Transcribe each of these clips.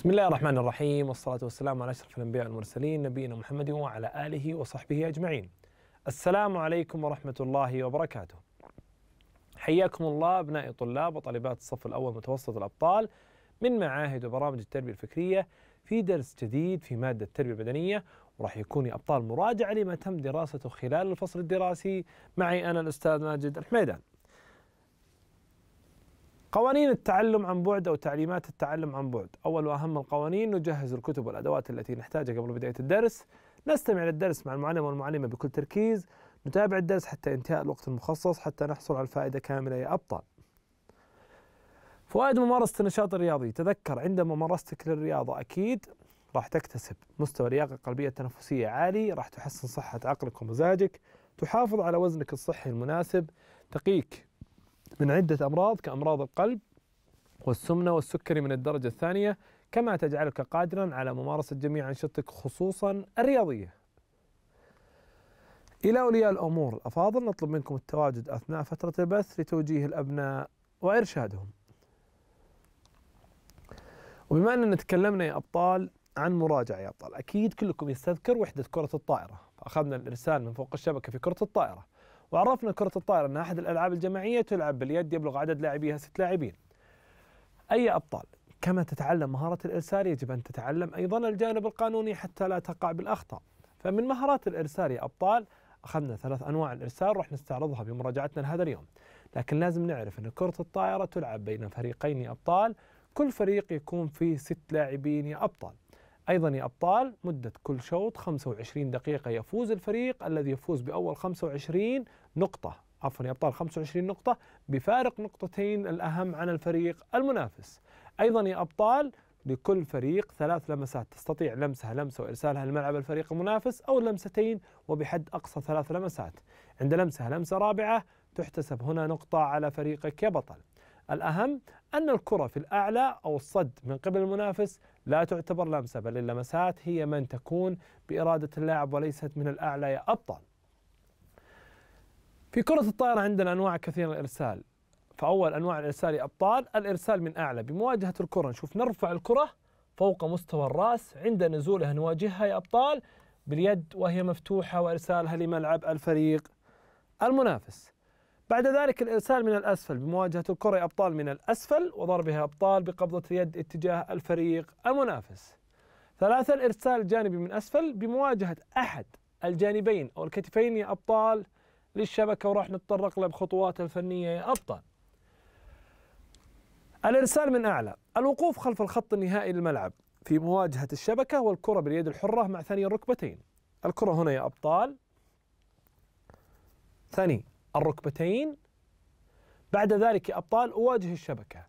بسم الله الرحمن الرحيم والصلاة والسلام على أشرف الأنبياء والمرسلين نبينا محمد وعلى آله وصحبه أجمعين السلام عليكم ورحمة الله وبركاته حياكم الله أبنائي طلاب وطالبات الصف الأول متوسط الأبطال من معاهد وبرامج التربية الفكرية في درس جديد في مادة التربية البدنية وراح يكون أبطال مراجعة لما تم دراسته خلال الفصل الدراسي معي أنا الأستاذ ماجد الحميدان قوانين التعلم عن بعد أو تعليمات التعلم عن بعد أول وأهم القوانين نجهز الكتب والأدوات التي نحتاجها قبل بداية الدرس نستمع للدرس مع المعلم والمعلمة بكل تركيز نتابع الدرس حتى انتهاء الوقت المخصص حتى نحصل على الفائدة كاملة يا أبطال فوائد ممارسة النشاط الرياضي تذكر عند ممارستك للرياضة أكيد راح تكتسب مستوى لياقة قلبية تنفسية عالي راح تحسن صحة عقلك ومزاجك تحافظ على وزنك الصحي المناسب تقيك من عدة أمراض كأمراض القلب والسمنة والسكري من الدرجة الثانية كما تجعلك قادرا على ممارسة جميع أنشطتك خصوصا الرياضية إلى أولياء الأمور الأفاضل نطلب منكم التواجد أثناء فترة البث لتوجيه الأبناء وإرشادهم وبما أننا تكلمنا يا أبطال عن مراجعة يا أبطال أكيد كلكم يستذكر وحدة كرة الطائرة أخذنا الإرسال من فوق الشبكة في كرة الطائرة وعرفنا كرة الطائرة أنها أحد الألعاب الجماعية تلعب باليد يبلغ عدد لاعبيها ست لاعبين أي أبطال كما تتعلم مهارة الإرسال يجب أن تتعلم أيضا الجانب القانوني حتى لا تقع بالأخطاء فمن مهارات الإرسال يا أبطال أخذنا ثلاث أنواع الإرسال راح نستعرضها بمراجعتنا لهذا اليوم لكن لازم نعرف أن كرة الطائرة تلعب بين فريقين يا أبطال كل فريق يكون فيه ست لاعبين يا أبطال أيضا يا أبطال مدة كل شوط 25 دقيقة يفوز الفريق الذي يفوز بأول 25 نقطة عفوا يا أبطال 25 نقطة بفارق نقطتين الأهم عن الفريق المنافس أيضا يا أبطال لكل فريق ثلاث لمسات تستطيع لمسها لمسة وإرسالها لملعب الفريق المنافس أو لمستين وبحد أقصى ثلاث لمسات عند لمسها لمسة رابعة تحتسب هنا نقطة على فريقك يا بطل الأهم أن الكرة في الأعلى أو الصد من قبل المنافس لا تعتبر لمسة بل اللمسات هي من تكون بإرادة اللاعب وليست من الأعلى يا أبطال في كرة الطائرة عندنا أنواع كثيرة الإرسال فأول أنواع الإرسال أبطال الإرسال من أعلى بمواجهة الكرة نشوف نرفع الكرة فوق مستوى الرأس عند نزولها نواجهها يا أبطال باليد وهي مفتوحة وإرسالها لملعب الفريق المنافس بعد ذلك الإرسال من الأسفل بمواجهة الكرة يا أبطال من الأسفل وضربها أبطال بقبضة اليد اتجاه الفريق المنافس ثلاثة الإرسال الجانبي من أسفل بمواجهة أحد الجانبين أو الكتفين يا أبطال للشبكه وراح نتطرق له بخطواته الفنيه يا ابطال. الارسال من اعلى، الوقوف خلف الخط النهائي للملعب في مواجهه الشبكه والكره باليد الحره مع ثاني الركبتين. الكره هنا يا ابطال ثاني الركبتين بعد ذلك يا ابطال اواجه الشبكه.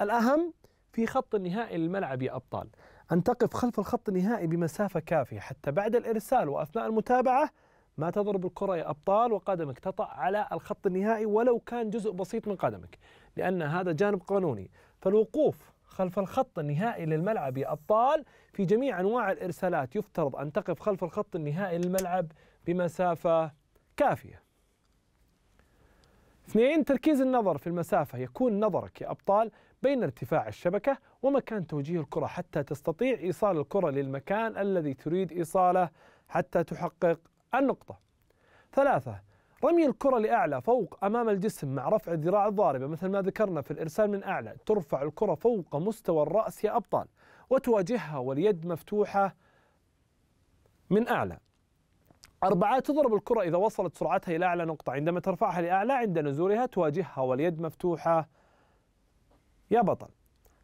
الاهم في خط النهائي للملعب يا ابطال أن تقف خلف الخط النهائي بمسافة كافية حتى بعد الإرسال وأثناء المتابعة ما تضرب الكرة يا أبطال وقدمك تطأ على الخط النهائي ولو كان جزء بسيط من قدمك لأن هذا جانب قانوني فالوقوف خلف الخط النهائي للملعب يا أبطال في جميع أنواع الإرسالات يفترض أن تقف خلف الخط النهائي للملعب بمسافة كافية اثنين تركيز النظر في المسافة يكون نظرك يا أبطال بين ارتفاع الشبكة ومكان توجيه الكرة حتى تستطيع إيصال الكرة للمكان الذي تريد إيصاله حتى تحقق النقطة ثلاثة رمي الكرة لأعلى فوق أمام الجسم مع رفع الذراع الضاربة مثل ما ذكرنا في الإرسال من أعلى ترفع الكرة فوق مستوى الرأس يا أبطال وتواجهها واليد مفتوحة من أعلى أربعة تضرب الكرة إذا وصلت سرعتها إلى أعلى نقطة عندما ترفعها لأعلى عند نزولها تواجهها واليد مفتوحة يا بطل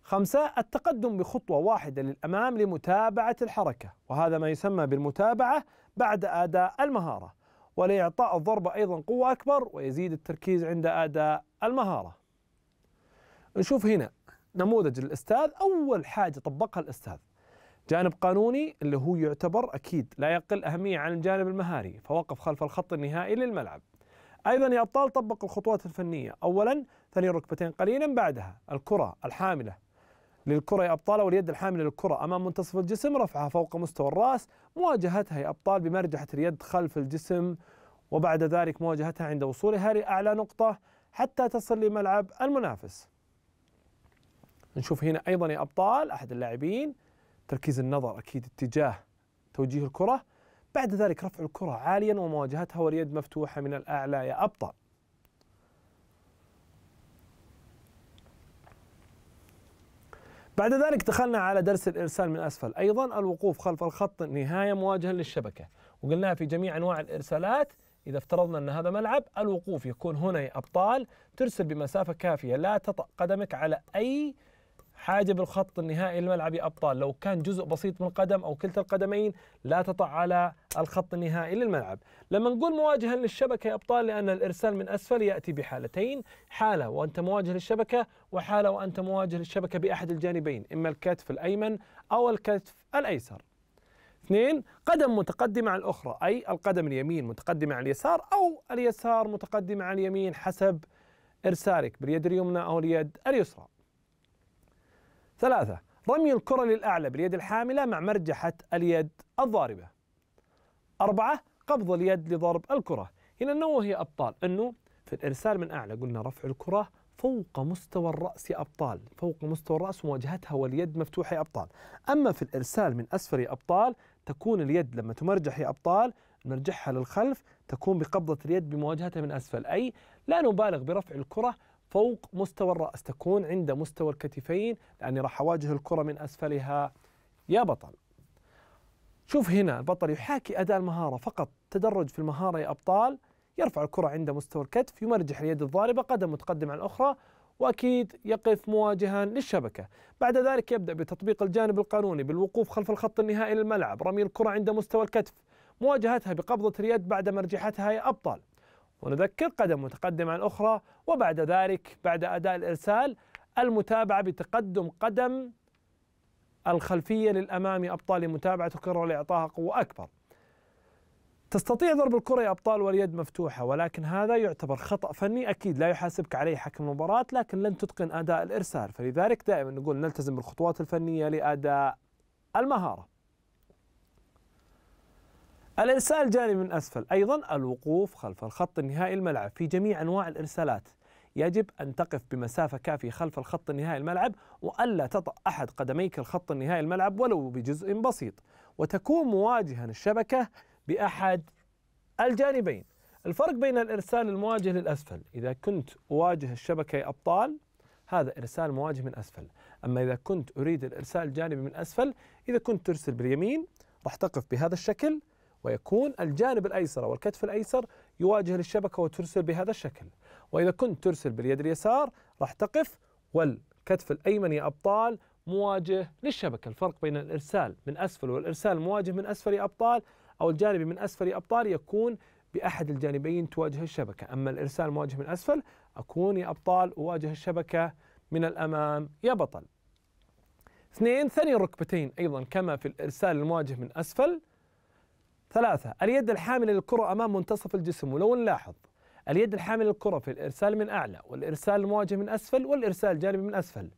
خمسة التقدم بخطوة واحدة للأمام لمتابعة الحركة وهذا ما يسمى بالمتابعة بعد أداء المهارة ولإعطاء الضربة أيضا قوة أكبر ويزيد التركيز عند أداء المهارة نشوف هنا نموذج الأستاذ أول حاجة طبقها الأستاذ جانب قانوني اللي هو يعتبر أكيد لا يقل أهمية عن الجانب المهاري فوقف خلف الخط النهائي للملعب أيضا يا أبطال طبق الخطوات الفنية أولا ثني ركبتين قليلا بعدها الكرة الحاملة للكرة يا أبطال واليد الحاملة للكرة أمام منتصف الجسم رفعها فوق مستوى الرأس مواجهتها يا أبطال بمرجحة اليد خلف الجسم وبعد ذلك مواجهتها عند وصولها لأعلى نقطة حتى تصل لملعب المنافس نشوف هنا أيضا يا أبطال أحد اللاعبين تركيز النظر أكيد اتجاه توجيه الكرة بعد ذلك رفع الكرة عاليا ومواجهتها واليد مفتوحة من الأعلى يا أبطال بعد ذلك دخلنا على درس الإرسال من أسفل أيضا الوقوف خلف الخط نهاية مواجهة للشبكة وقلناها في جميع أنواع الإرسالات إذا افترضنا أن هذا ملعب الوقوف يكون هنا يا أبطال ترسل بمسافة كافية لا تطأ قدمك على أي حاجب الخط النهائي الملعبي أبطال لو كان جزء بسيط من القدم أو كلتا القدمين لا تطع على الخط النهائي للملعب لما نقول مواجها للشبكة يا أبطال لأن الإرسال من أسفل يأتي بحالتين حالة وأنت مواجه للشبكة وحالة وأنت مواجه للشبكة بأحد الجانبين إما الكتف الأيمن أو الكتف الأيسر اثنين قدم متقدمة على الأخرى أي القدم اليمين متقدمة على اليسار أو اليسار متقدمة على اليمين حسب إرسالك باليد اليمنى أو اليد اليسرى ثلاثة رمي الكرة للأعلى باليد الحاملة مع مرجحة اليد الضاربة أربعة قبض اليد لضرب الكرة هنا النوة يا أبطال أنه في الإرسال من أعلى قلنا رفع الكرة فوق مستوى الرأس يا أبطال فوق مستوى الرأس ومواجهتها واليد مفتوحة يا أبطال أما في الإرسال من أسفل يا أبطال تكون اليد لما تمرجح يا أبطال نرجعها للخلف تكون بقبضة اليد بمواجهتها من أسفل أي لا نبالغ برفع الكرة فوق مستوى الرأس تكون عند مستوى الكتفين لأني راح أواجه الكرة من أسفلها يا بطل شوف هنا البطل يحاكي أداء المهارة فقط تدرج في المهارة يا أبطال يرفع الكرة عند مستوى الكتف يمرجح اليد الضاربة قدم متقدم عن الأخرى واكيد يقف مواجها للشبكه. بعد ذلك يبدا بتطبيق الجانب القانوني بالوقوف خلف الخط النهائي للملعب، رمي الكره عند مستوى الكتف، مواجهتها بقبضه اليد بعد مرجحتها يا ابطال. ونذكر قدم متقدم عن أخرى وبعد ذلك بعد أداء الإرسال المتابعة بتقدم قدم الخلفية للأمام أبطال متابعة تكرر لإعطاها قوة أكبر تستطيع ضرب الكرة يا أبطال واليد مفتوحة ولكن هذا يعتبر خطأ فني أكيد لا يحاسبك عليه حكم المباراة لكن لن تتقن أداء الإرسال فلذلك دائما نقول نلتزم بالخطوات الفنية لأداء المهارة الإرسال الجاري من أسفل أيضا الوقوف خلف الخط النهائي الملعب في جميع أنواع الإرسالات يجب أن تقف بمسافة كافية خلف الخط النهائي الملعب وألا تطأ أحد قدميك الخط النهائي الملعب ولو بجزء بسيط وتكون مواجها الشبكة بأحد الجانبين الفرق بين الإرسال المواجه للأسفل إذا كنت أواجه الشبكة يا أبطال هذا إرسال مواجه من أسفل أما إذا كنت أريد الإرسال الجانبي من أسفل إذا كنت ترسل باليمين راح تقف بهذا الشكل ويكون الجانب الأيسر والكتف الأيسر يواجه للشبكة وترسل بهذا الشكل وإذا كنت ترسل باليد اليسار راح تقف والكتف الأيمن يا أبطال مواجه للشبكة الفرق بين الإرسال من أسفل والإرسال مواجه من أسفل يا أبطال أو الجانبي من أسفل يا أبطال يكون بأحد الجانبين تواجه الشبكة أما الإرسال مواجه من أسفل أكون يا أبطال أواجه الشبكة من الأمام يا بطل اثنين ثني الركبتين أيضا كما في الإرسال المواجه من أسفل ثلاثة اليد الحاملة للكرة أمام منتصف الجسم ولو نلاحظ اليد الحاملة للكرة في الإرسال من أعلى والإرسال المواجه من أسفل والإرسال الجانبي من أسفل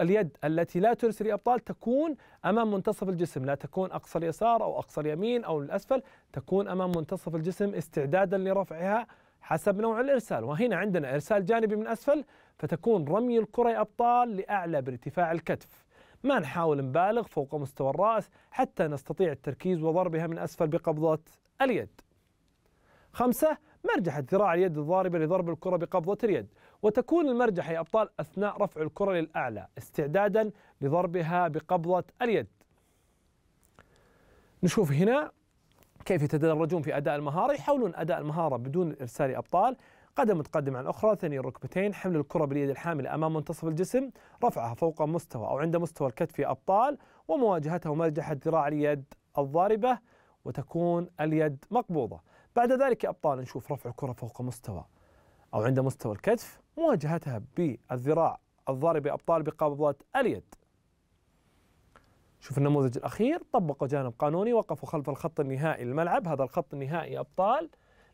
اليد التي لا ترسل أبطال تكون أمام منتصف الجسم لا تكون أقصى اليسار أو أقصى اليمين أو الأسفل تكون أمام منتصف الجسم استعدادا لرفعها حسب نوع الإرسال وهنا عندنا إرسال جانبي من أسفل فتكون رمي الكرة أبطال لأعلى بارتفاع الكتف ما نحاول نبالغ فوق مستوى الرأس حتى نستطيع التركيز وضربها من أسفل بقبضة اليد خمسة مرجحة ذراع اليد الضاربة لضرب الكرة بقبضة اليد وتكون المرجحة يا أبطال أثناء رفع الكرة للأعلى استعدادا لضربها بقبضة اليد نشوف هنا كيف يتدرجون في أداء المهارة يحاولون أداء المهارة بدون إرسال أبطال قدم متقدم عن الاخرى ثني الركبتين حمل الكرة باليد الحاملة أمام منتصف الجسم رفعها فوق مستوى أو عند مستوى الكتف أبطال ومواجهتها ومرجحة ذراع اليد الضاربة وتكون اليد مقبوضة بعد ذلك يا أبطال نشوف رفع الكره فوق مستوى أو عند مستوى الكتف مواجهتها بالذراع الضاربة أبطال بقبضة اليد شوف النموذج الأخير طبقوا جانب قانوني وقفوا خلف الخط النهائي للملعب هذا الخط النهائي أبطال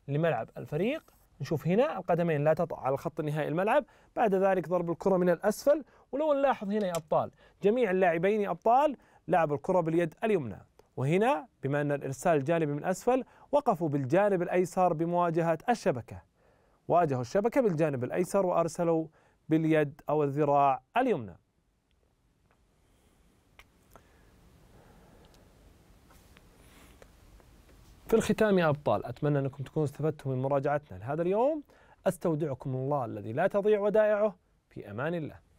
لملعب الفريق نشوف هنا القدمين لا تطع على خط نهائي الملعب بعد ذلك ضرب الكرة من الأسفل ولو نلاحظ هنا يا أبطال جميع اللاعبين أبطال لعبوا الكرة باليد اليمنى وهنا بما أن الإرسال الجانبي من أسفل وقفوا بالجانب الأيسر بمواجهة الشبكة واجهوا الشبكة بالجانب الأيسر وأرسلوا باليد أو الذراع اليمنى في الختام يا أبطال أتمنى أنكم تكونوا استفدتم من مراجعتنا لهذا اليوم أستودعكم الله الذي لا تضيع ودائعه في أمان الله